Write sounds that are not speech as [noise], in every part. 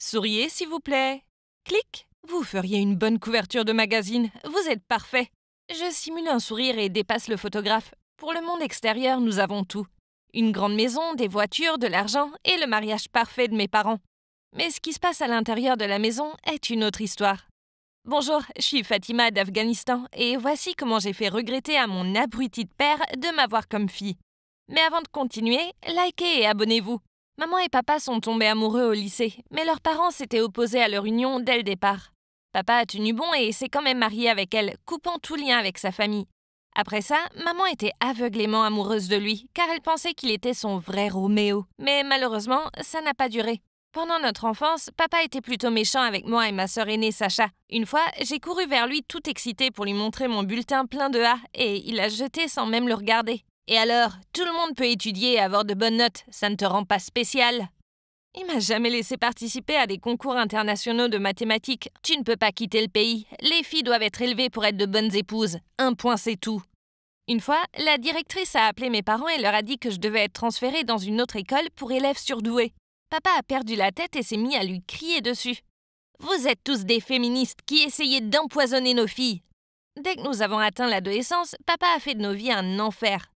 Souriez, s'il vous plaît. Clique Vous feriez une bonne couverture de magazine. Vous êtes parfait. Je simule un sourire et dépasse le photographe. Pour le monde extérieur, nous avons tout. Une grande maison, des voitures, de l'argent et le mariage parfait de mes parents. Mais ce qui se passe à l'intérieur de la maison est une autre histoire. Bonjour, je suis Fatima d'Afghanistan et voici comment j'ai fait regretter à mon abruti de père de m'avoir comme fille. Mais avant de continuer, likez et abonnez-vous. Maman et papa sont tombés amoureux au lycée, mais leurs parents s'étaient opposés à leur union dès le départ. Papa a tenu bon et s'est quand même marié avec elle, coupant tout lien avec sa famille. Après ça, maman était aveuglément amoureuse de lui, car elle pensait qu'il était son vrai Roméo. Mais malheureusement, ça n'a pas duré. Pendant notre enfance, papa était plutôt méchant avec moi et ma sœur aînée Sacha. Une fois, j'ai couru vers lui tout excité pour lui montrer mon bulletin plein de A, et il a jeté sans même le regarder. Et alors, tout le monde peut étudier et avoir de bonnes notes, ça ne te rend pas spécial. Il m'a jamais laissé participer à des concours internationaux de mathématiques. Tu ne peux pas quitter le pays. Les filles doivent être élevées pour être de bonnes épouses. Un point, c'est tout. Une fois, la directrice a appelé mes parents et leur a dit que je devais être transférée dans une autre école pour élèves surdoués. Papa a perdu la tête et s'est mis à lui crier dessus. Vous êtes tous des féministes qui essayez d'empoisonner nos filles. Dès que nous avons atteint l'adolescence, papa a fait de nos vies un enfer.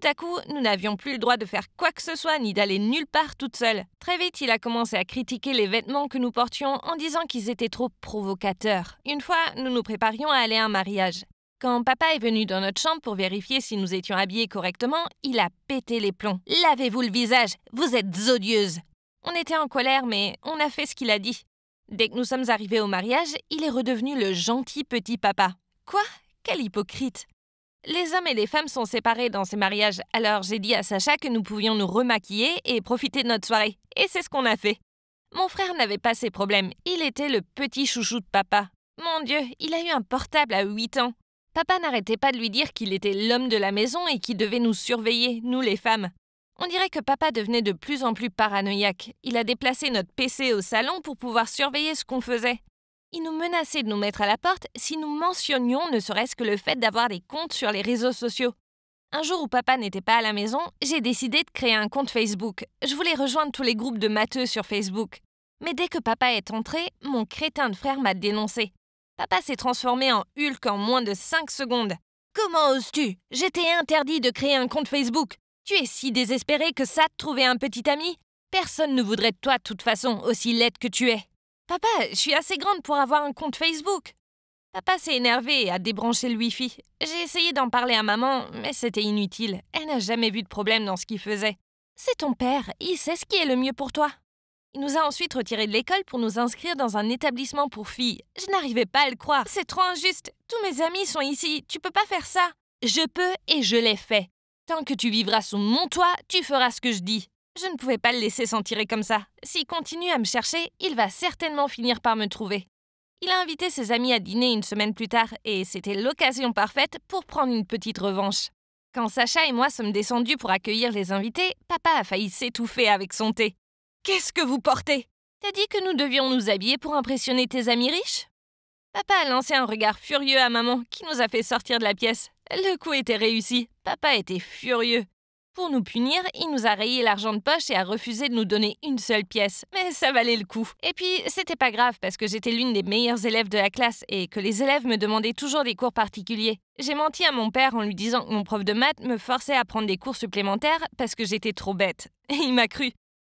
Tout à coup, nous n'avions plus le droit de faire quoi que ce soit ni d'aller nulle part toute seule. Très vite, il a commencé à critiquer les vêtements que nous portions en disant qu'ils étaient trop provocateurs. Une fois, nous nous préparions à aller à un mariage. Quand papa est venu dans notre chambre pour vérifier si nous étions habillés correctement, il a pété les plombs. Lavez-vous le visage, vous êtes odieuse. On était en colère, mais on a fait ce qu'il a dit. Dès que nous sommes arrivés au mariage, il est redevenu le gentil petit papa. Quoi Quel hypocrite les hommes et les femmes sont séparés dans ces mariages, alors j'ai dit à Sacha que nous pouvions nous remaquiller et profiter de notre soirée. Et c'est ce qu'on a fait. Mon frère n'avait pas ses problèmes, il était le petit chouchou de papa. Mon Dieu, il a eu un portable à 8 ans. Papa n'arrêtait pas de lui dire qu'il était l'homme de la maison et qu'il devait nous surveiller, nous les femmes. On dirait que papa devenait de plus en plus paranoïaque. Il a déplacé notre PC au salon pour pouvoir surveiller ce qu'on faisait. Il nous menaçait de nous mettre à la porte si nous mentionnions ne serait-ce que le fait d'avoir des comptes sur les réseaux sociaux. Un jour où papa n'était pas à la maison, j'ai décidé de créer un compte Facebook. Je voulais rejoindre tous les groupes de matheux sur Facebook. Mais dès que papa est entré, mon crétin de frère m'a dénoncé. Papa s'est transformé en Hulk en moins de 5 secondes. Comment oses-tu J'étais interdit de créer un compte Facebook. Tu es si désespéré que ça de trouver un petit ami Personne ne voudrait de toi de toute façon, aussi laide que tu es. Papa, je suis assez grande pour avoir un compte Facebook. Papa s'est énervé et a débranché le Wi-Fi. J'ai essayé d'en parler à maman, mais c'était inutile. Elle n'a jamais vu de problème dans ce qu'il faisait. C'est ton père, il sait ce qui est le mieux pour toi. Il nous a ensuite retirés de l'école pour nous inscrire dans un établissement pour filles. Je n'arrivais pas à le croire. C'est trop injuste. Tous mes amis sont ici. Tu peux pas faire ça. Je peux et je l'ai fait. Tant que tu vivras sous mon toit, tu feras ce que je dis. Je ne pouvais pas le laisser s'en tirer comme ça. S'il continue à me chercher, il va certainement finir par me trouver. Il a invité ses amis à dîner une semaine plus tard et c'était l'occasion parfaite pour prendre une petite revanche. Quand Sacha et moi sommes descendus pour accueillir les invités, papa a failli s'étouffer avec son thé. Qu'est-ce que vous portez T'as dit que nous devions nous habiller pour impressionner tes amis riches Papa a lancé un regard furieux à maman qui nous a fait sortir de la pièce. Le coup était réussi. Papa était furieux. Pour nous punir, il nous a rayé l'argent de poche et a refusé de nous donner une seule pièce. Mais ça valait le coup. Et puis, c'était pas grave parce que j'étais l'une des meilleures élèves de la classe et que les élèves me demandaient toujours des cours particuliers. J'ai menti à mon père en lui disant que mon prof de maths me forçait à prendre des cours supplémentaires parce que j'étais trop bête. [laughs] Et il m'a cru.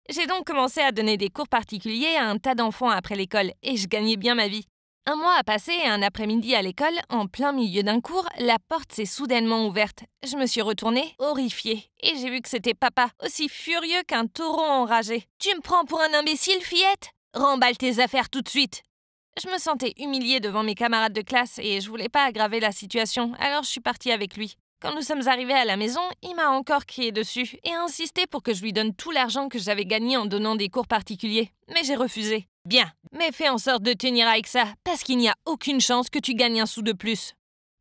J'ai donc commencé à donner des cours particuliers à un tas d'enfants après l'école et je gagnais bien ma vie. Un mois a passé et un après-midi à l'école, en plein milieu d'un cours, la porte s'est soudainement ouverte. Je me suis retournée, horrifiée, et j'ai vu que c'était papa, aussi furieux qu'un taureau enragé. Tu me prends pour un imbécile, fillette Remballe tes affaires tout de suite je me sentais humiliée devant mes camarades de classe et je voulais pas aggraver la situation, alors je suis partie avec lui. Quand nous sommes arrivés à la maison, il m'a encore crié dessus et a insisté pour que je lui donne tout l'argent que j'avais gagné en donnant des cours particuliers. Mais j'ai refusé. Bien, mais fais en sorte de tenir avec ça, parce qu'il n'y a aucune chance que tu gagnes un sou de plus.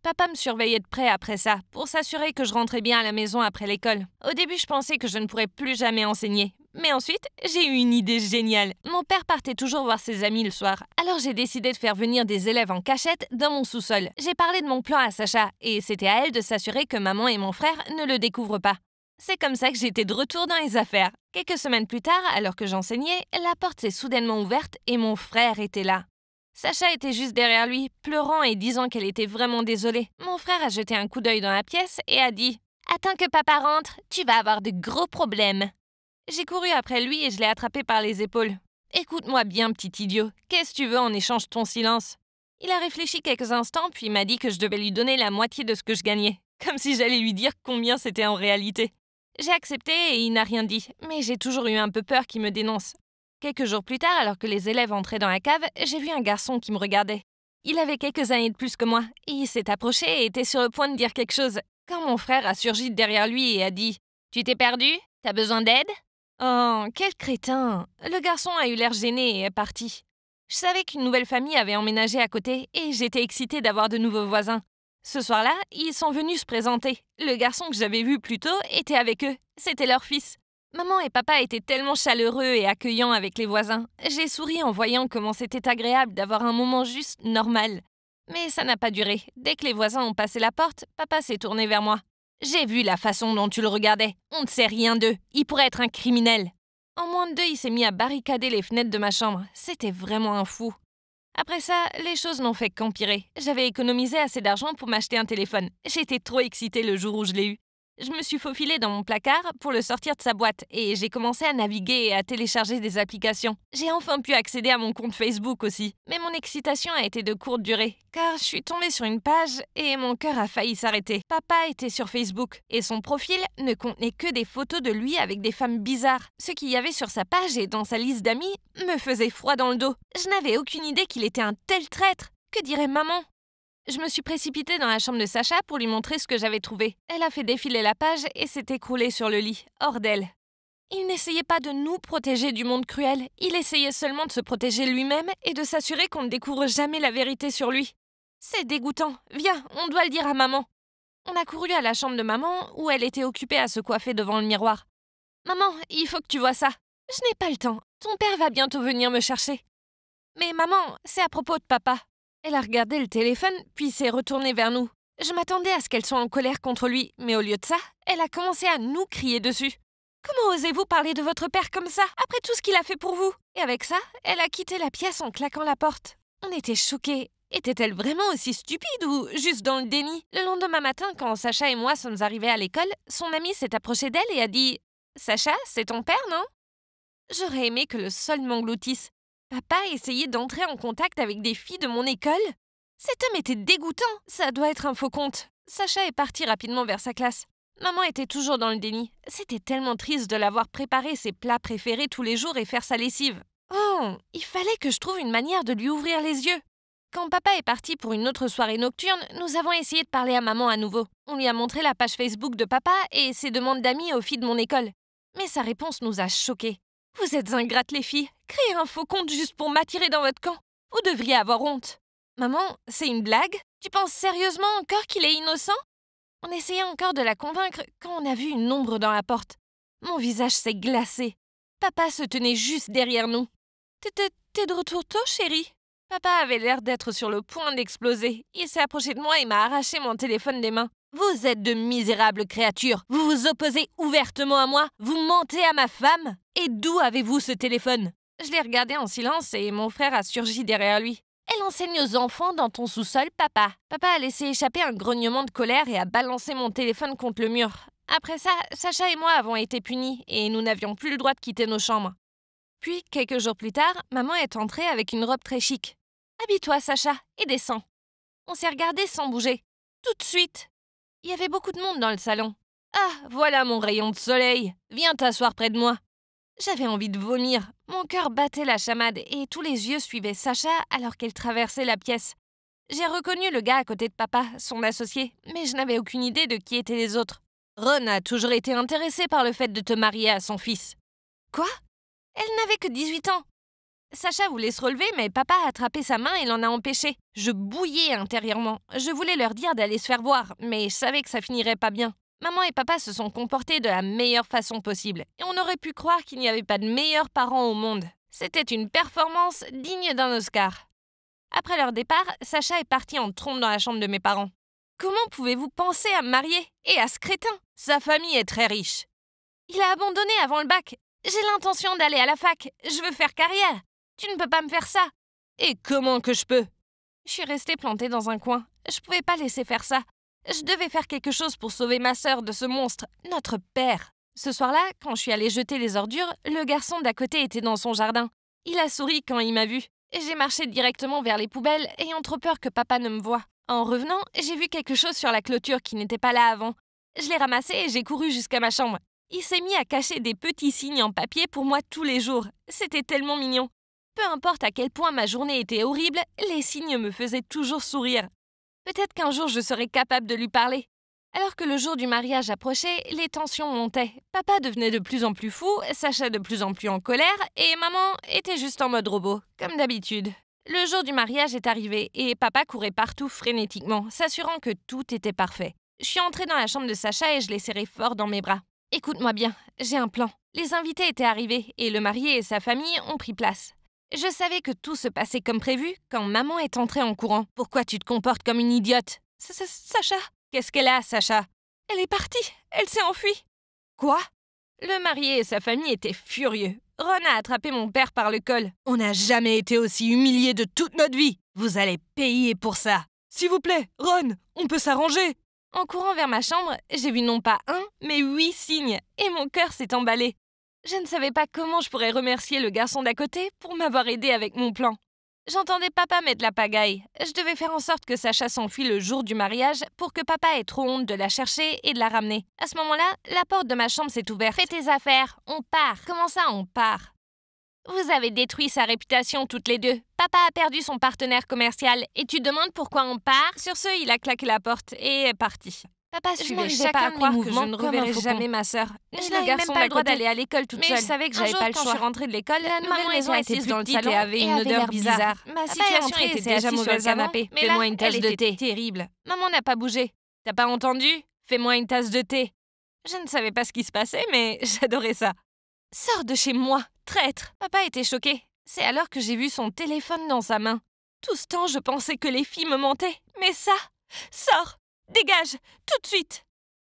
Papa me surveillait de près après ça, pour s'assurer que je rentrais bien à la maison après l'école. Au début, je pensais que je ne pourrais plus jamais enseigner. Mais ensuite, j'ai eu une idée géniale. Mon père partait toujours voir ses amis le soir, alors j'ai décidé de faire venir des élèves en cachette dans mon sous-sol. J'ai parlé de mon plan à Sacha, et c'était à elle de s'assurer que maman et mon frère ne le découvrent pas. C'est comme ça que j'étais de retour dans les affaires. Quelques semaines plus tard, alors que j'enseignais, la porte s'est soudainement ouverte et mon frère était là. Sacha était juste derrière lui, pleurant et disant qu'elle était vraiment désolée. Mon frère a jeté un coup d'œil dans la pièce et a dit ⁇ Attends que papa rentre, tu vas avoir de gros problèmes !⁇ J'ai couru après lui et je l'ai attrapé par les épaules. Écoute-moi bien, petit idiot, qu'est-ce que tu veux en échange de ton silence Il a réfléchi quelques instants, puis m'a dit que je devais lui donner la moitié de ce que je gagnais, comme si j'allais lui dire combien c'était en réalité. J'ai accepté et il n'a rien dit, mais j'ai toujours eu un peu peur qu'il me dénonce. Quelques jours plus tard, alors que les élèves entraient dans la cave, j'ai vu un garçon qui me regardait. Il avait quelques années de plus que moi. Il s'est approché et était sur le point de dire quelque chose. Quand mon frère a surgi derrière lui et a dit Tu t'es perdu T'as besoin d'aide Oh, quel crétin Le garçon a eu l'air gêné et est parti. Je savais qu'une nouvelle famille avait emménagé à côté et j'étais excitée d'avoir de nouveaux voisins. Ce soir-là, ils sont venus se présenter. Le garçon que j'avais vu plus tôt était avec eux. C'était leur fils. Maman et papa étaient tellement chaleureux et accueillants avec les voisins. J'ai souri en voyant comment c'était agréable d'avoir un moment juste normal. Mais ça n'a pas duré. Dès que les voisins ont passé la porte, papa s'est tourné vers moi. J'ai vu la façon dont tu le regardais. On ne sait rien d'eux. Il pourrait être un criminel. En moins de deux, il s'est mis à barricader les fenêtres de ma chambre. C'était vraiment un fou. Après ça, les choses n'ont fait qu'empirer. J'avais économisé assez d'argent pour m'acheter un téléphone. J'étais trop excitée le jour où je l'ai eu je me suis faufilé dans mon placard pour le sortir de sa boîte et j'ai commencé à naviguer et à télécharger des applications. J'ai enfin pu accéder à mon compte Facebook aussi. Mais mon excitation a été de courte durée, car je suis tombée sur une page et mon cœur a failli s'arrêter. Papa était sur Facebook et son profil ne contenait que des photos de lui avec des femmes bizarres. Ce qu'il y avait sur sa page et dans sa liste d'amis me faisait froid dans le dos. Je n'avais aucune idée qu'il était un tel traître. Que dirait maman je me suis précipitée dans la chambre de Sacha pour lui montrer ce que j'avais trouvé. Elle a fait défiler la page et s'est écroulée sur le lit, hors d'elle. Il n'essayait pas de nous protéger du monde cruel, il essayait seulement de se protéger lui-même et de s'assurer qu'on ne découvre jamais la vérité sur lui. C'est dégoûtant. Viens, on doit le dire à maman. On a couru à la chambre de maman où elle était occupée à se coiffer devant le miroir. Maman, il faut que tu vois ça. Je n'ai pas le temps. Ton père va bientôt venir me chercher. Mais maman, c'est à propos de papa. Elle a regardé le téléphone, puis s'est retournée vers nous. Je m'attendais à ce qu'elle soit en colère contre lui, mais au lieu de ça, elle a commencé à nous crier dessus. Comment osez-vous parler de votre père comme ça, après tout ce qu'il a fait pour vous Et avec ça, elle a quitté la pièce en claquant la porte. On était choqués. Était-elle vraiment aussi stupide ou juste dans le déni Le lendemain matin, quand Sacha et moi sommes arrivés à l'école, son amie s'est approchée d'elle et a dit Sacha, c'est ton père, non J'aurais aimé que le sol m'engloutisse. Papa essayé d'entrer en contact avec des filles de mon école Cet homme était dégoûtant Ça doit être un faux compte. Sacha est parti rapidement vers sa classe. Maman était toujours dans le déni. C'était tellement triste de l'avoir préparé ses plats préférés tous les jours et faire sa lessive. Oh, il fallait que je trouve une manière de lui ouvrir les yeux. Quand papa est parti pour une autre soirée nocturne, nous avons essayé de parler à maman à nouveau. On lui a montré la page Facebook de papa et ses demandes d'amis aux filles de mon école. Mais sa réponse nous a choqués. Vous êtes ingrate, les filles. Créez un faux compte juste pour m'attirer dans votre camp. Vous devriez avoir honte. Maman, c'est une blague Tu penses sérieusement encore qu'il est innocent On essayait encore de la convaincre quand on a vu une ombre dans la porte. Mon visage s'est glacé. Papa se tenait juste derrière nous. T'es de retour tôt, chérie Papa avait l'air d'être sur le point d'exploser. Il s'est approché de moi et m'a arraché mon téléphone des mains. Vous êtes de misérables créatures. Vous vous opposez ouvertement à moi. Vous mentez à ma femme. Et d'où avez-vous ce téléphone Je l'ai regardé en silence et mon frère a surgi derrière lui. Elle enseigne aux enfants dans ton sous-sol, papa. Papa a laissé échapper un grognement de colère et a balancé mon téléphone contre le mur. Après ça, Sacha et moi avons été punis et nous n'avions plus le droit de quitter nos chambres. Puis, quelques jours plus tard, maman est entrée avec une robe très chic. Habille-toi, Sacha, et descends. On s'est regardé sans bouger. Tout de suite, il y avait beaucoup de monde dans le salon. Ah, voilà mon rayon de soleil. Viens t'asseoir près de moi. J'avais envie de vomir. Mon cœur battait la chamade et tous les yeux suivaient Sacha alors qu'elle traversait la pièce. J'ai reconnu le gars à côté de papa, son associé, mais je n'avais aucune idée de qui étaient les autres. Ron a toujours été intéressée par le fait de te marier à son fils. Quoi Elle n'avait que 18 ans. Sacha voulait se relever, mais papa a attrapé sa main et l'en a empêché. Je bouillais intérieurement. Je voulais leur dire d'aller se faire voir, mais je savais que ça finirait pas bien. Maman et papa se sont comportés de la meilleure façon possible, et on aurait pu croire qu'il n'y avait pas de meilleurs parents au monde. C'était une performance digne d'un Oscar. Après leur départ, Sacha est parti en trompe dans la chambre de mes parents. Comment pouvez-vous penser à me marier Et à ce crétin Sa famille est très riche. Il a abandonné avant le bac. J'ai l'intention d'aller à la fac. Je veux faire carrière. Tu ne peux pas me faire ça Et comment que je peux Je suis restée plantée dans un coin. Je pouvais pas laisser faire ça. Je devais faire quelque chose pour sauver ma sœur de ce monstre, notre père. Ce soir-là, quand je suis allée jeter les ordures, le garçon d'à côté était dans son jardin. Il a souri quand il m'a vue. J'ai marché directement vers les poubelles, ayant trop peur que papa ne me voie. En revenant, j'ai vu quelque chose sur la clôture qui n'était pas là avant. Je l'ai ramassé et j'ai couru jusqu'à ma chambre. Il s'est mis à cacher des petits signes en papier pour moi tous les jours. C'était tellement mignon. Peu importe à quel point ma journée était horrible, les signes me faisaient toujours sourire. Peut-être qu'un jour je serais capable de lui parler. Alors que le jour du mariage approchait, les tensions montaient. Papa devenait de plus en plus fou, Sacha de plus en plus en colère, et maman était juste en mode robot, comme d'habitude. Le jour du mariage est arrivé, et papa courait partout frénétiquement, s'assurant que tout était parfait. Je suis entrée dans la chambre de Sacha et je l'ai serré fort dans mes bras. Écoute-moi bien, j'ai un plan. Les invités étaient arrivés, et le marié et sa famille ont pris place. Je savais que tout se passait comme prévu quand maman est entrée en courant. Pourquoi tu te comportes comme une idiote Sacha Qu'est-ce qu'elle a, Sacha Elle est partie Elle s'est enfuie Quoi Le marié et sa famille étaient furieux. Ron a attrapé mon père par le col. On n'a jamais été aussi humiliés de toute notre vie. Vous allez payer pour ça. S'il vous plaît, Ron, on peut s'arranger. En courant vers ma chambre, j'ai vu non pas un, mais huit signes, et mon cœur s'est emballé. Je ne savais pas comment je pourrais remercier le garçon d'à côté pour m'avoir aidé avec mon plan. J'entendais papa mettre la pagaille. Je devais faire en sorte que Sacha s'enfuit le jour du mariage pour que papa ait trop honte de la chercher et de la ramener. À ce moment-là, la porte de ma chambre s'est ouverte. Fais tes affaires, on part. Comment ça, on part Vous avez détruit sa réputation toutes les deux. Papa a perdu son partenaire commercial et tu demandes pourquoi on part Sur ce, il a claqué la porte et est parti. Papa je n'arrivais pas à croire que je ne reverrai jamais ma sœur. Je n'avais même pas le droit d'aller à l'école toute seule. Mais je savais que ah, j'avais pas le choix. je suis rentrée de l'école, la maison était plus dans le salon et avait une odeur bizarre. Ma ah, situation était déjà mauvaise à mais Fais-moi une tasse de thé. Terrible. Maman n'a pas bougé. T'as pas entendu Fais-moi une tasse de thé. Je ne savais pas ce qui se passait, mais [laughs] j'adorais ça. Sors de chez moi, traître. Papa était choqué. C'est alors que j'ai vu son téléphone dans sa main. Tout ce temps, je pensais que les filles me mentaient. Mais ça, sors, Dégage Tout de suite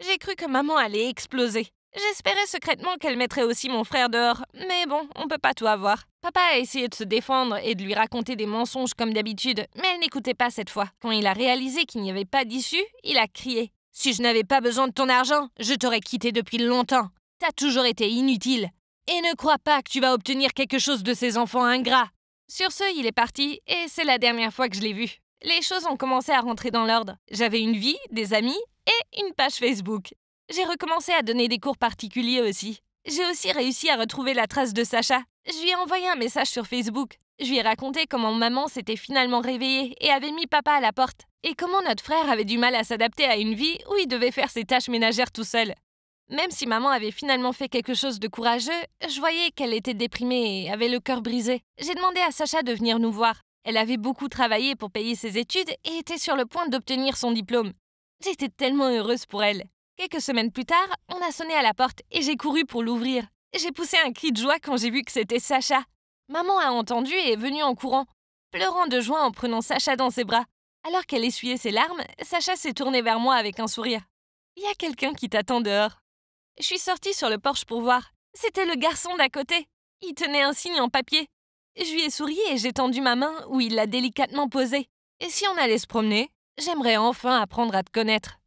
J'ai cru que maman allait exploser. J'espérais secrètement qu'elle mettrait aussi mon frère dehors, mais bon, on peut pas tout avoir. Papa a essayé de se défendre et de lui raconter des mensonges comme d'habitude, mais elle n'écoutait pas cette fois. Quand il a réalisé qu'il n'y avait pas d'issue, il a crié. Si je n'avais pas besoin de ton argent, je t'aurais quitté depuis longtemps. T'as toujours été inutile. Et ne crois pas que tu vas obtenir quelque chose de ces enfants ingrats. Sur ce, il est parti, et c'est la dernière fois que je l'ai vu. Les choses ont commencé à rentrer dans l'ordre. J'avais une vie, des amis et une page Facebook. J'ai recommencé à donner des cours particuliers aussi. J'ai aussi réussi à retrouver la trace de Sacha. Je lui ai envoyé un message sur Facebook. Je lui ai raconté comment maman s'était finalement réveillée et avait mis papa à la porte, et comment notre frère avait du mal à s'adapter à une vie où il devait faire ses tâches ménagères tout seul. Même si maman avait finalement fait quelque chose de courageux, je voyais qu'elle était déprimée et avait le cœur brisé. J'ai demandé à Sacha de venir nous voir. Elle avait beaucoup travaillé pour payer ses études et était sur le point d'obtenir son diplôme. J'étais tellement heureuse pour elle. Quelques semaines plus tard, on a sonné à la porte et j'ai couru pour l'ouvrir. J'ai poussé un cri de joie quand j'ai vu que c'était Sacha. Maman a entendu et est venue en courant, pleurant de joie en prenant Sacha dans ses bras. Alors qu'elle essuyait ses larmes, Sacha s'est tournée vers moi avec un sourire. Il y a quelqu'un qui t'attend dehors. Je suis sortie sur le porche pour voir. C'était le garçon d'à côté. Il tenait un signe en papier. Je lui ai souri et j'ai tendu ma main où il l'a délicatement posée. Et si on allait se promener J'aimerais enfin apprendre à te connaître.